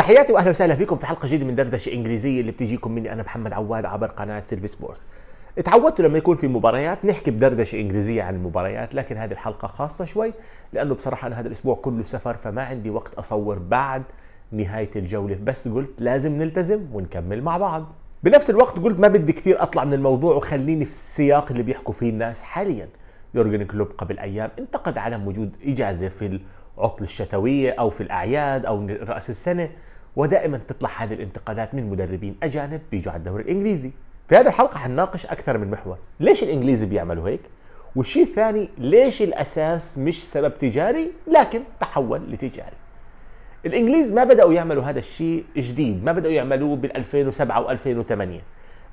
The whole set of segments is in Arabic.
تحياتي واهلا وسهلا فيكم في حلقه جديده من دردشه انجليزيه اللي بتجيكم مني انا محمد عواد عبر قناه سيلفي سبورت. اتعودت لما يكون في مباريات نحكي بدردشه انجليزيه عن المباريات لكن هذه الحلقه خاصه شوي لانه بصراحه انا هذا الاسبوع كله سفر فما عندي وقت اصور بعد نهايه الجوله بس قلت لازم نلتزم ونكمل مع بعض. بنفس الوقت قلت ما بدي كثير اطلع من الموضوع وخليني في السياق اللي بيحكوا فيه الناس حاليا. يورجن كلوب قبل ايام انتقد عدم وجود اجازه في عطل الشتوية أو في الأعياد أو رأس السنة ودائما تطلع هذه الانتقادات من مدربين أجانب بيجوا على الدوري الإنجليزي في هذه الحلقة حنناقش أكثر من محور ليش الإنجليزي بيعملوا هيك والشيء الثاني ليش الأساس مش سبب تجاري لكن تحول لتجاري الإنجليز ما بدأوا يعملوا هذا الشيء جديد ما بدأوا يعملوه بال2007 و2008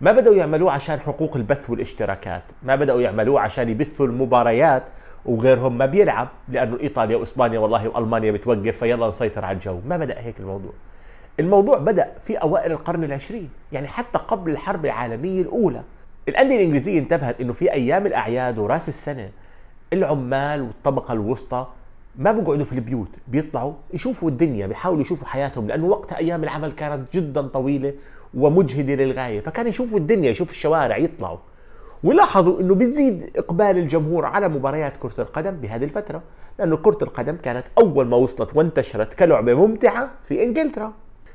ما بدأوا يعملوه عشان حقوق البث والاشتراكات ما بدأوا يعملوه عشان يبثوا المباريات وغيرهم ما بيلعب لأنه إيطاليا وإسبانيا والله وألمانيا بتوقف فيلا نسيطر على الجو ما بدأ هيك الموضوع الموضوع بدأ في أوائل القرن العشرين يعني حتى قبل الحرب العالمية الأولى الأندية الإنجليزية انتبهت أنه في أيام الأعياد وراس السنة العمال والطبقة الوسطى ما بقعدوا في البيوت بيطلعوا يشوفوا الدنيا بيحاولوا يشوفوا حياتهم لانه وقتها ايام العمل كانت جدا طويله ومجهده للغايه فكان يشوفوا الدنيا يشوفوا الشوارع يطلعوا ولاحظوا انه بتزيد اقبال الجمهور على مباريات كره القدم بهذه الفتره لانه كره القدم كانت اول ما وصلت وانتشرت كلعبه ممتعه في انجلترا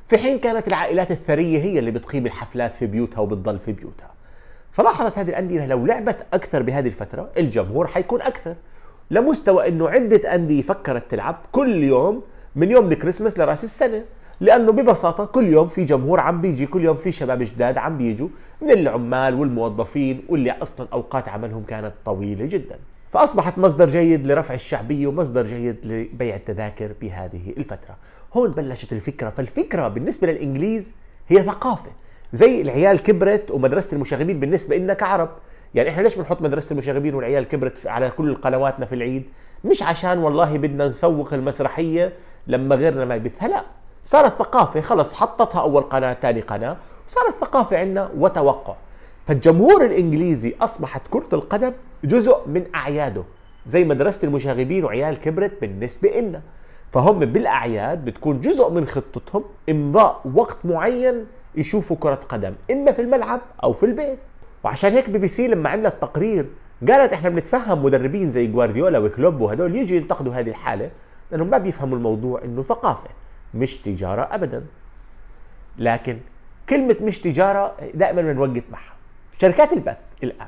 في حين كانت العائلات الثريه هي اللي بتقيم الحفلات في بيوتها وبتضل في بيوتها فلاحظت هذه الانديه لو لعبت اكثر بهذه الفتره الجمهور حيكون اكثر لمستوى انه عده انديه فكرت تلعب كل يوم من يوم الكريسماس لراس السنه لانه ببساطه كل يوم في جمهور عم بيجي كل يوم في شباب جداد عم بيجوا من العمال والموظفين واللي اصلا اوقات عملهم كانت طويله جدا فاصبحت مصدر جيد لرفع الشعبيه ومصدر جيد لبيع التذاكر بهذه الفتره هون بلشت الفكره فالفكره بالنسبه للانجليز هي ثقافه زي العيال كبرت ومدرسه المشاغبين بالنسبه لنا كعرب يعني احنا ليش بنحط مدرسه المشاغبين والعيال كبرت على كل قنواتنا في العيد مش عشان والله بدنا نسوق المسرحيه لما غيرنا ما يبثها لا صارت ثقافه خلص حطتها اول قناه ثاني قناه وصارت ثقافه عندنا وتوقع فالجمهور الانجليزي اصبحت كره القدم جزء من اعياده زي مدرسه المشاغبين وعيال كبرت بالنسبه لنا فهم بالاعياد بتكون جزء من خطتهم امضاء وقت معين يشوفوا كره قدم اما في الملعب او في البيت وعشان هيك بي بي سي لما عملت تقرير قالت احنا بنتفهم مدربين زي جوارديولا وكلوب وهدول يجوا ينتقدوا هذه الحاله لانهم ما بيفهموا الموضوع انه ثقافه مش تجاره ابدا لكن كلمه مش تجاره دائما بنوقف معها شركات البث الان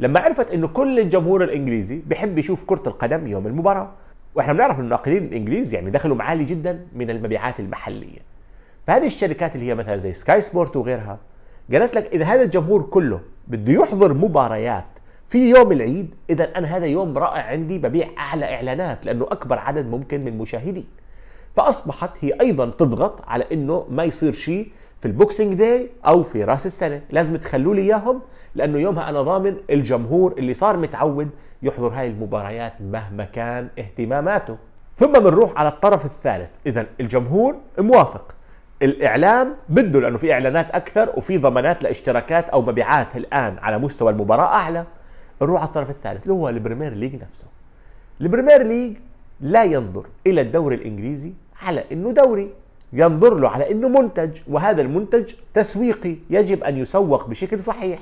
لما عرفت انه كل الجمهور الانجليزي بحب يشوف كره القدم يوم المباراه واحنا بنعرف انه الناقدين الانجليز يعني دخلهم عالي جدا من المبيعات المحليه فهذه الشركات اللي هي مثلا زي سكاي سبورت وغيرها قالت لك اذا هذا الجمهور كله بده يحضر مباريات في يوم العيد اذا انا هذا يوم رائع عندي ببيع اعلى اعلانات لانه اكبر عدد ممكن من المشاهدين فاصبحت هي ايضا تضغط على انه ما يصير شيء في البوكسينج داي او في راس السنه لازم تخلوا لي اياهم لانه يومها انا ضامن الجمهور اللي صار متعود يحضر هاي المباريات مهما كان اهتماماته ثم بنروح على الطرف الثالث اذا الجمهور موافق الاعلام بده لانه في اعلانات اكثر وفي ضمانات لاشتراكات او مبيعات الان على مستوى المباراه اعلى نروح على الطرف الثالث اللي هو البريمير ليج نفسه البريمير ليج لا ينظر الى الدوري الانجليزي على انه دوري ينظر له على انه منتج وهذا المنتج تسويقي يجب ان يسوق بشكل صحيح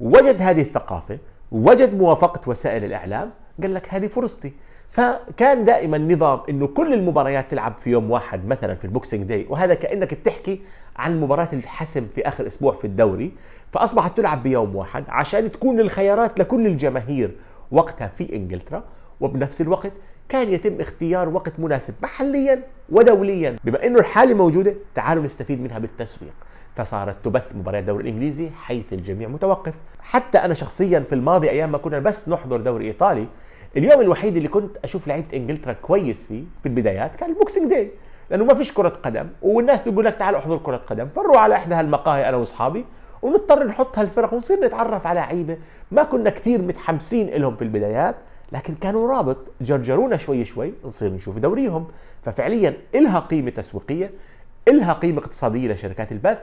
وجد هذه الثقافه وجد موافقه وسائل الاعلام قال لك هذه فرصتي فكان دائما نظام انه كل المباريات تلعب في يوم واحد مثلا في البوكسينج داي وهذا كانك بتحكي عن مباراه الحسم في اخر اسبوع في الدوري فاصبحت تلعب بيوم واحد عشان تكون الخيارات لكل الجماهير وقتها في انجلترا وبنفس الوقت كان يتم اختيار وقت مناسب محليا ودوليا بما انه الحاله موجوده تعالوا نستفيد منها بالتسويق فصارت تبث مباريات الدوري الانجليزي حيث الجميع متوقف حتى انا شخصيا في الماضي ايام ما كنا بس نحضر دوري ايطالي اليوم الوحيد اللي كنت اشوف لعيبه انجلترا كويس فيه في البدايات كان البوكسنج داي لانه ما فيش كره قدم والناس تقول لك تعالوا احضر كره قدم فنروح على احدى هالمقاهي انا واصحابي ونضطر نحط هالفرق ونصير نتعرف على لعيبه ما كنا كثير متحمسين لهم في البدايات لكن كانوا رابط جرجرونا شوي شوي نصير نشوف دوريهم ففعليا إلها قيمة تسويقية إلها قيمة اقتصادية لشركات البث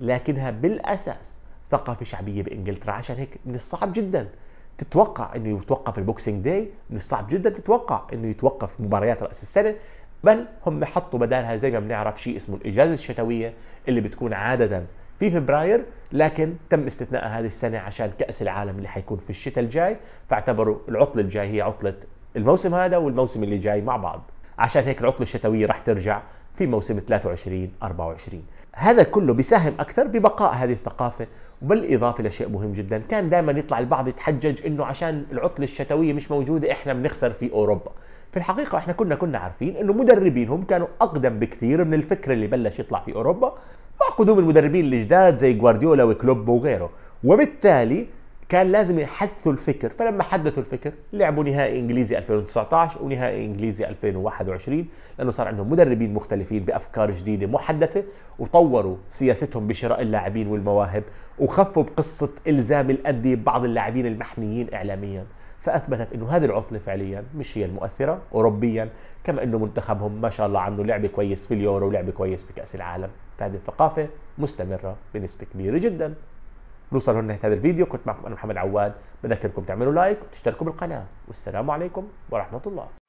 لكنها بالأساس ثقافة شعبية بإنجلترا عشان هيك من الصعب جدا تتوقع انه يتوقف البوكسينج داي من الصعب جدا تتوقع انه يتوقف مباريات راس السنه بل هم حطوا بدالها زي ما بنعرف شيء اسمه الاجازه الشتويه اللي بتكون عاده في فبراير لكن تم استثناء هذه السنه عشان كاس العالم اللي حيكون في الشتاء الجاي فاعتبروا العطله الجاي هي عطله الموسم هذا والموسم اللي جاي مع بعض عشان هيك العطله الشتويه راح ترجع في موسم 23 24 هذا كله بيساهم اكثر ببقاء هذه الثقافه وبالاضافه لشيء مهم جدا كان دائما يطلع البعض يتحجج انه عشان العطله الشتويه مش موجوده احنا بنخسر في اوروبا في الحقيقه احنا كنا كنا عارفين انه مدربينهم كانوا اقدم بكثير من الفكر اللي بلش يطلع في اوروبا مع قدوم المدربين الجداد زي جوارديولا وكلوب وغيره وبالتالي كان لازم يحدثوا الفكر فلما حدثوا الفكر لعبوا نهائي انجليزي 2019 ونهائي انجليزي 2021 لانه صار عندهم مدربين مختلفين بافكار جديده محدثه وطوروا سياستهم بشراء اللاعبين والمواهب وخفوا بقصه الزام الانديه ببعض اللاعبين المحميين اعلاميا فاثبتت انه هذه العطله فعليا مش هي المؤثره اوروبيا كما انه منتخبهم ما شاء الله عنده لعب كويس في اليورو ولعب كويس بكاس العالم فهذه الثقافه مستمره بنسبه كبيره جدا نوصل هنا هذا الفيديو كنت معكم انا محمد عواد بذكركم تعملوا لايك وتشتركوا بالقناه والسلام عليكم ورحمه الله